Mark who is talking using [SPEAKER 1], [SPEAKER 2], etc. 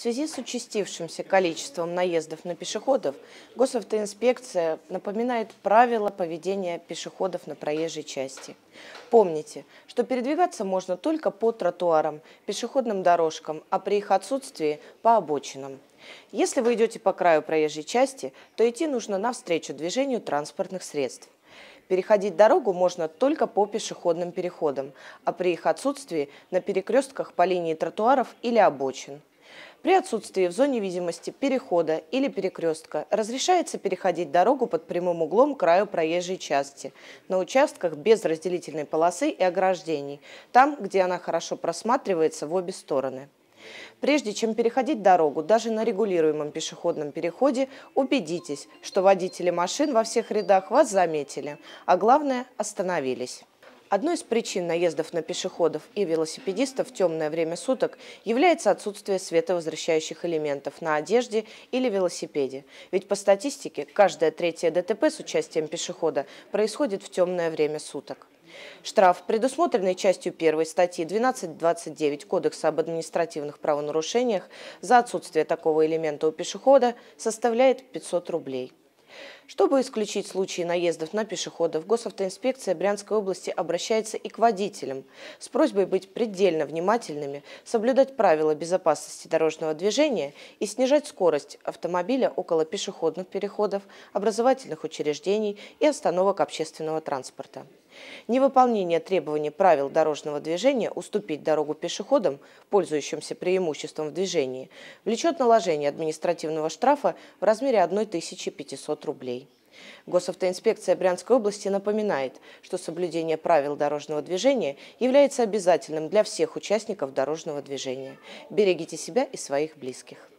[SPEAKER 1] В связи с участившимся количеством наездов на пешеходов, госавтоинспекция напоминает правила поведения пешеходов на проезжей части. Помните, что передвигаться можно только по тротуарам, пешеходным дорожкам, а при их отсутствии – по обочинам. Если вы идете по краю проезжей части, то идти нужно навстречу движению транспортных средств. Переходить дорогу можно только по пешеходным переходам, а при их отсутствии – на перекрестках по линии тротуаров или обочин – при отсутствии в зоне видимости перехода или перекрестка разрешается переходить дорогу под прямым углом к краю проезжей части на участках без разделительной полосы и ограждений, там, где она хорошо просматривается в обе стороны. Прежде чем переходить дорогу, даже на регулируемом пешеходном переходе, убедитесь, что водители машин во всех рядах вас заметили, а главное – остановились. Одной из причин наездов на пешеходов и велосипедистов в темное время суток является отсутствие световозвращающих элементов на одежде или велосипеде. Ведь по статистике каждое третье ДТП с участием пешехода происходит в темное время суток. Штраф, предусмотренный частью 1 статьи 12.29 Кодекса об административных правонарушениях за отсутствие такого элемента у пешехода, составляет 500 рублей. Чтобы исключить случаи наездов на пешеходов, госавтоинспекция Брянской области обращается и к водителям с просьбой быть предельно внимательными, соблюдать правила безопасности дорожного движения и снижать скорость автомобиля около пешеходных переходов, образовательных учреждений и остановок общественного транспорта. Невыполнение требований правил дорожного движения уступить дорогу пешеходам, пользующимся преимуществом в движении, влечет наложение административного штрафа в размере 1500 рублей. Госавтоинспекция Брянской области напоминает, что соблюдение правил дорожного движения является обязательным для всех участников дорожного движения. Берегите себя и своих близких.